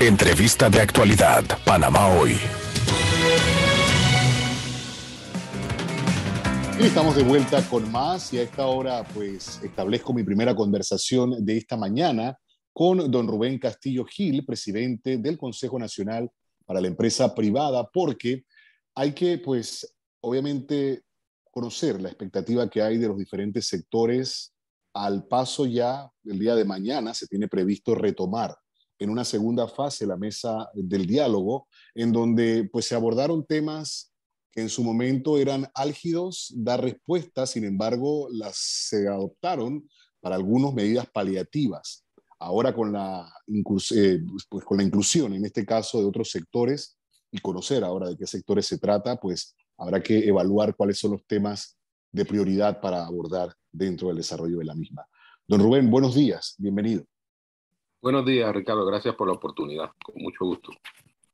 Entrevista de actualidad, Panamá hoy. Y estamos de vuelta con más y a esta hora pues establezco mi primera conversación de esta mañana con don Rubén Castillo Gil, presidente del Consejo Nacional para la Empresa Privada, porque hay que pues obviamente conocer la expectativa que hay de los diferentes sectores. Al paso ya, del día de mañana se tiene previsto retomar en una segunda fase la mesa del diálogo, en donde pues se abordaron temas que en su momento eran álgidos, dar respuestas, sin embargo, las se adoptaron para algunas medidas paliativas. Ahora con la, eh, pues, con la inclusión, en este caso, de otros sectores y conocer ahora de qué sectores se trata, pues habrá que evaluar cuáles son los temas de prioridad para abordar dentro del desarrollo de la misma. Don Rubén, buenos días, bienvenido. Buenos días, Ricardo. Gracias por la oportunidad. Con mucho gusto.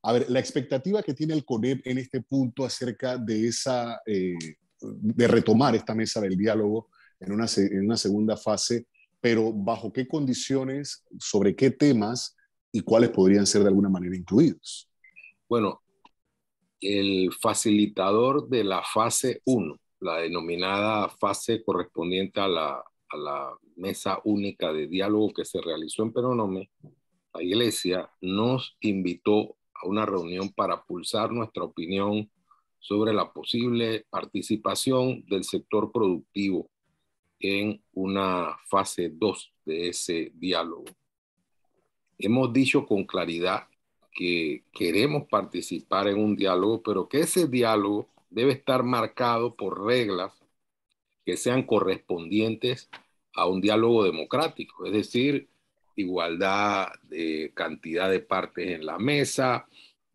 A ver, la expectativa que tiene el CONEP en este punto acerca de esa, eh, de retomar esta mesa del diálogo en una, en una segunda fase, pero bajo qué condiciones, sobre qué temas y cuáles podrían ser de alguna manera incluidos. Bueno, el facilitador de la fase 1, la denominada fase correspondiente a la a la mesa única de diálogo que se realizó en Peronome, la iglesia nos invitó a una reunión para pulsar nuestra opinión sobre la posible participación del sector productivo en una fase 2 de ese diálogo. Hemos dicho con claridad que queremos participar en un diálogo, pero que ese diálogo debe estar marcado por reglas que sean correspondientes a un diálogo democrático, es decir, igualdad de cantidad de partes en la mesa,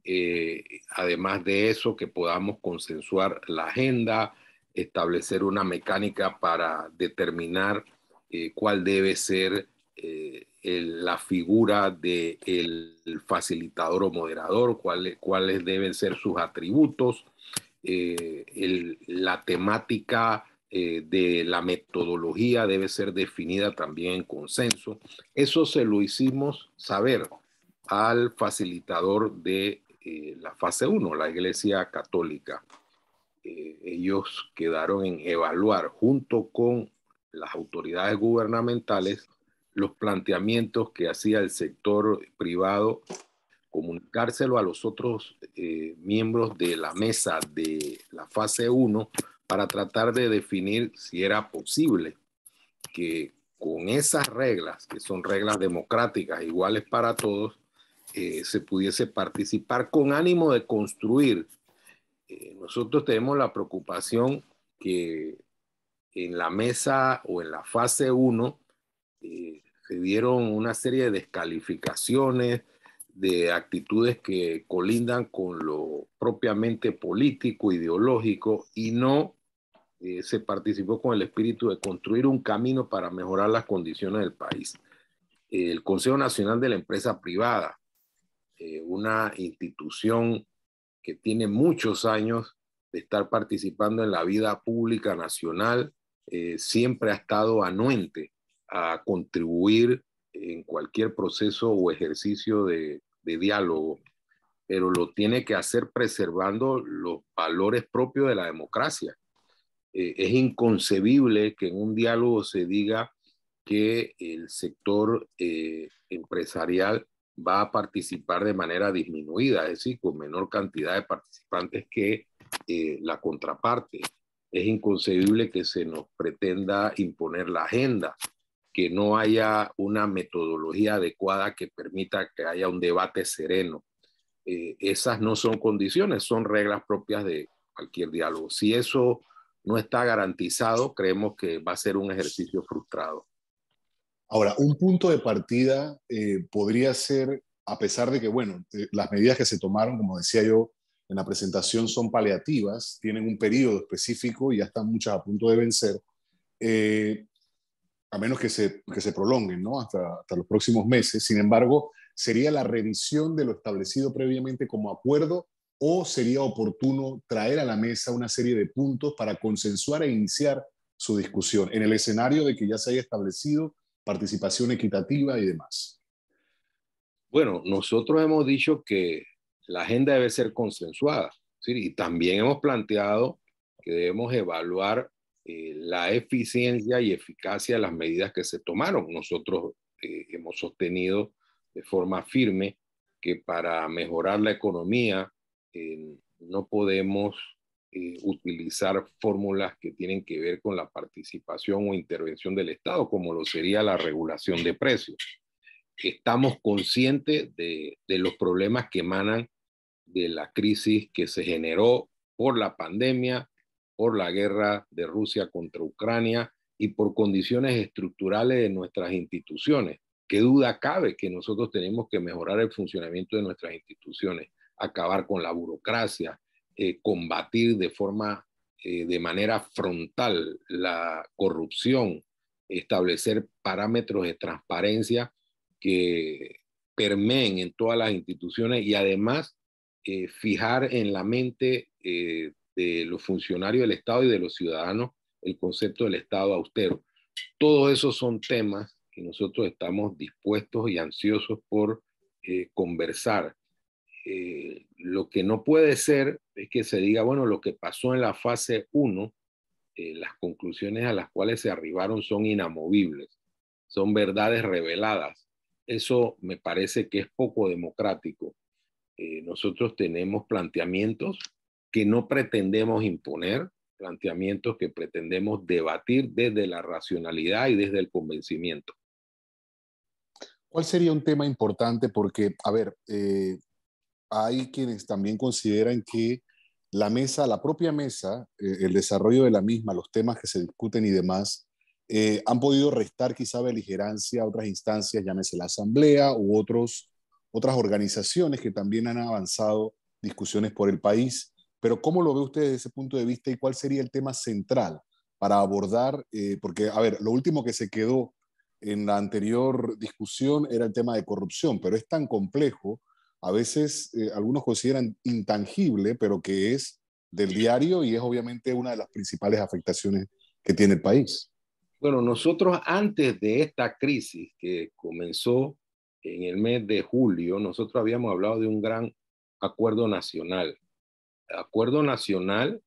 eh, además de eso, que podamos consensuar la agenda, establecer una mecánica para determinar eh, cuál debe ser eh, la figura del facilitador o moderador, cuáles, deben ser sus atributos, la temática eh, de la metodología debe ser definida también en consenso. Eso se lo hicimos saber al facilitador de eh, la fase 1, la Iglesia Católica. Eh, ellos quedaron en evaluar junto con las autoridades gubernamentales los planteamientos que hacía el sector privado, comunicárselo a los otros miembros de la mesa de la fase 1 para tratar de definir si era posible que con esas reglas, que son reglas democráticas, iguales para todos, eh, se pudiese participar con ánimo de construir. Eh, nosotros tenemos la preocupación que en la mesa o en la fase 1 eh, se dieron una serie de descalificaciones, de actitudes que colindan con lo propiamente político, ideológico y no eh, se participó con el espíritu de construir un camino para mejorar las condiciones del país. El Consejo Nacional de la Empresa Privada, eh, una institución que tiene muchos años de estar participando en la vida pública nacional, eh, siempre ha estado anuente a contribuir en cualquier proceso o ejercicio de diálogo, pero lo tiene que hacer preservando los valores propios de la democracia eh, es inconcebible que en un diálogo se diga que el sector eh, empresarial va a participar de manera disminuida, es decir, con menor cantidad de participantes que eh, la contraparte. Es inconcebible que se nos pretenda imponer la agenda, que no haya una metodología adecuada que permita que haya un debate sereno. esas no son condiciones, son reglas propias de cualquier diálogo. Si eso no está garantizado, creemos que va a ser un ejercicio frustrado. Ahora, un punto de partida eh, podría ser, a pesar de que, bueno, eh, las medidas que se tomaron, como decía yo en la presentación, son paliativas, tienen un periodo específico y ya están muchas a punto de vencer, eh, a menos que se, que prolonguen, ¿no? Hasta, hasta los próximos meses. Sin embargo, sería la revisión de lo establecido previamente como acuerdo o sería oportuno traer a la mesa una serie de puntos para consensuar e iniciar su discusión en el escenario de que ya se haya establecido participación equitativa y demás? Bueno, nosotros hemos dicho que la agenda debe ser consensuada ¿sí? y también hemos planteado que debemos evaluar eh, la eficiencia y eficacia de las medidas que se tomaron. Nosotros eh, hemos sostenido de forma firme que para mejorar la economía, eh, no podemos eh, utilizar fórmulas que tienen que ver con la participación o intervención del Estado, como lo sería la regulación de precios. Estamos conscientes de, de los problemas que emanan de la crisis que se generó por la pandemia, por la guerra de Rusia contra Ucrania y por condiciones estructurales de nuestras instituciones. ¿Qué duda cabe que nosotros tenemos que mejorar el funcionamiento de nuestras instituciones? acabar con la burocracia, eh, combatir de forma, eh, de manera frontal la corrupción, establecer parámetros de transparencia que permeen en todas las instituciones y además eh, fijar en la mente de los funcionarios del Estado y de los ciudadanos el concepto del Estado austero. Todos esos son temas que nosotros estamos dispuestos y ansiosos por conversar eh, lo que no puede ser es que se diga, bueno, lo que pasó en la fase 1, eh, las conclusiones a las cuales se arribaron son inamovibles, son verdades reveladas. Eso me parece que es poco democrático. Eh, nosotros tenemos planteamientos que no pretendemos imponer, planteamientos que pretendemos debatir desde la racionalidad y desde el convencimiento. ¿Cuál sería un tema importante? Porque, a ver, hay quienes también consideran que la mesa, la propia mesa, eh, el desarrollo de la misma, los temas que se discuten y demás, eh, han podido restar quizá beligerancia a otras instancias, llámese la asamblea u otros, otras organizaciones que también han avanzado discusiones por el país. Pero ¿cómo lo ve usted desde ese punto de vista y cuál sería el tema central para abordar? Eh, porque, a ver, lo último que se quedó en la anterior discusión era el tema de corrupción, pero es tan complejo a veces eh, algunos consideran intangible, pero que es del diario y es obviamente una de las principales afectaciones que tiene el país. Bueno, nosotros antes de esta crisis que comenzó en el mes de julio, nosotros habíamos hablado de un gran acuerdo nacional. Acuerdo nacional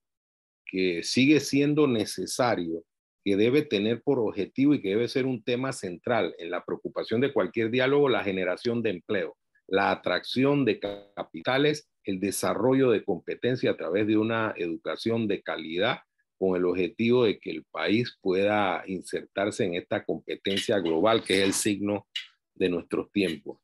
que sigue siendo necesario, que debe tener por objetivo y que debe ser un tema central en la preocupación de cualquier diálogo la generación de empleo la atracción de capitales, el desarrollo de competencia a través de una educación de calidad con el objetivo de que el país pueda insertarse en esta competencia global que es el signo de nuestros tiempos.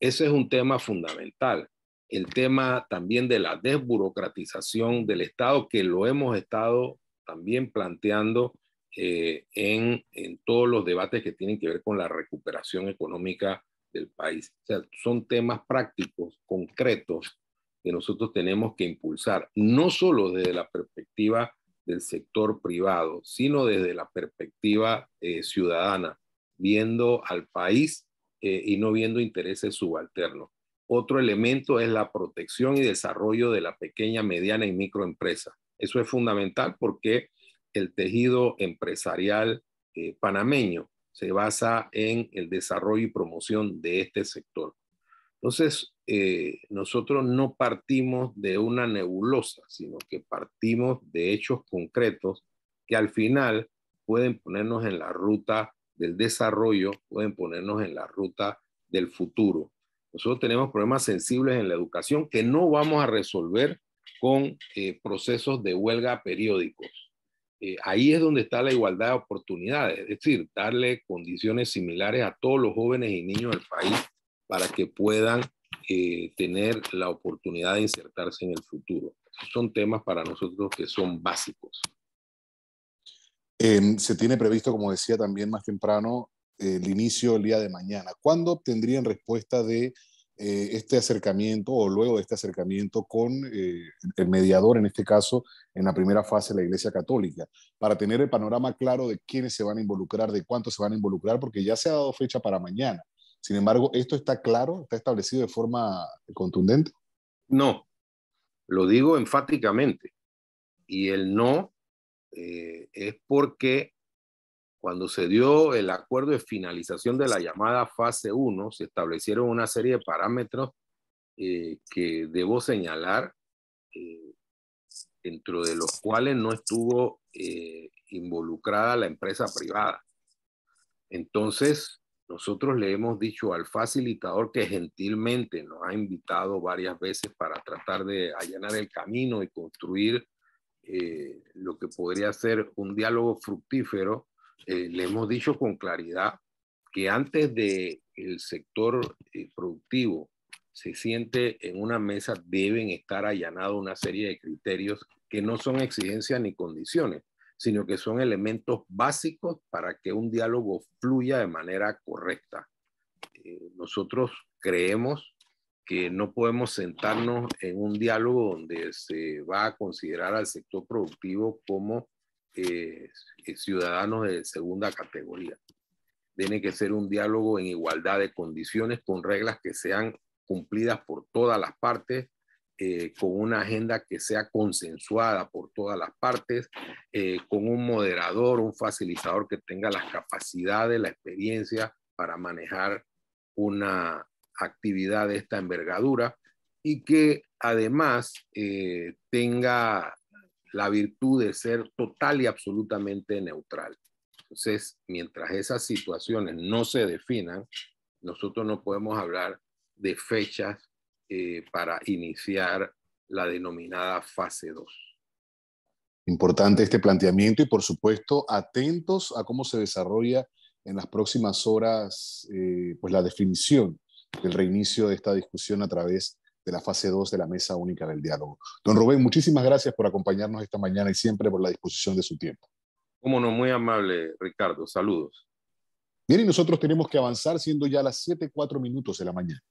Ese es un tema fundamental. El tema también de la desburocratización del Estado, que lo hemos estado también planteando eh, en, en, todos los debates que tienen que ver con la recuperación económica del país. O sea, son temas prácticos, concretos, que nosotros tenemos que impulsar, no solo desde la perspectiva del sector privado, sino desde la perspectiva eh, ciudadana, viendo al país eh, y no viendo intereses subalternos. Otro elemento es la protección y desarrollo de la pequeña, mediana y microempresa. Eso es fundamental porque el tejido empresarial eh, panameño se basa en el desarrollo y promoción de este sector. Entonces, eh, nosotros no partimos de una nebulosa, sino que partimos de hechos concretos que al final pueden ponernos en la ruta del desarrollo, pueden ponernos en la ruta del futuro. Nosotros tenemos problemas sensibles en la educación que no vamos a resolver con eh, procesos de huelga periódicos. Eh, ahí es donde está la igualdad de oportunidades, es decir, darle condiciones similares a todos los jóvenes y niños del país para que puedan eh, tener la oportunidad de insertarse en el futuro. son temas para nosotros que son básicos. Em, se tiene previsto, como decía también más temprano, el inicio el día de mañana. ¿Cuándo obtendrían respuesta de eh, este acercamiento o luego de este acercamiento con eh, el mediador, en este caso, en la primera fase la Iglesia Católica, para tener el panorama claro de quiénes se van a involucrar, de cuántos se van a involucrar, porque ya se ha dado fecha para mañana. Sin embargo, ¿esto está claro? ¿Está establecido de forma contundente? No, lo digo enfáticamente. Y el no eh, es porque cuando se dio el acuerdo de finalización de la llamada fase 1, se establecieron una serie de parámetros eh, que debo señalar, eh, dentro de los cuales no estuvo eh, involucrada la empresa privada. Entonces, nosotros le hemos dicho al facilitador que gentilmente nos ha invitado varias veces para tratar de allanar el camino y construir lo que podría ser un diálogo fructífero eh, le hemos dicho con claridad que antes de el sector eh, productivo se siente en una mesa deben estar allanados una serie de criterios que no son exigencias ni condiciones, sino que son elementos básicos para que un diálogo fluya de manera correcta. Eh, nosotros creemos que no podemos sentarnos en un diálogo donde se va a considerar al sector productivo como eh, eh, ciudadanos de segunda categoría. Tiene que ser un diálogo en igualdad de condiciones con reglas que sean cumplidas por todas las partes, eh, con una agenda que sea consensuada por todas las partes, con un moderador, un facilitador que tenga las capacidades, la experiencia para manejar una actividad de esta envergadura y que además eh, tenga la virtud de ser total y absolutamente neutral. Entonces, mientras esas situaciones no se definan, nosotros no podemos hablar de fechas eh, para iniciar la denominada fase 2. Importante este planteamiento y por supuesto atentos a cómo se desarrolla en las próximas horas eh, pues la definición del reinicio de esta discusión a través de la fase 2 de la Mesa Única del Diálogo. Don Rubén, muchísimas gracias por acompañarnos esta mañana y siempre por la disposición de su tiempo. Cómo no, muy amable, Ricardo. Saludos. Bien, y nosotros tenemos que avanzar siendo ya las siete minutos de la mañana.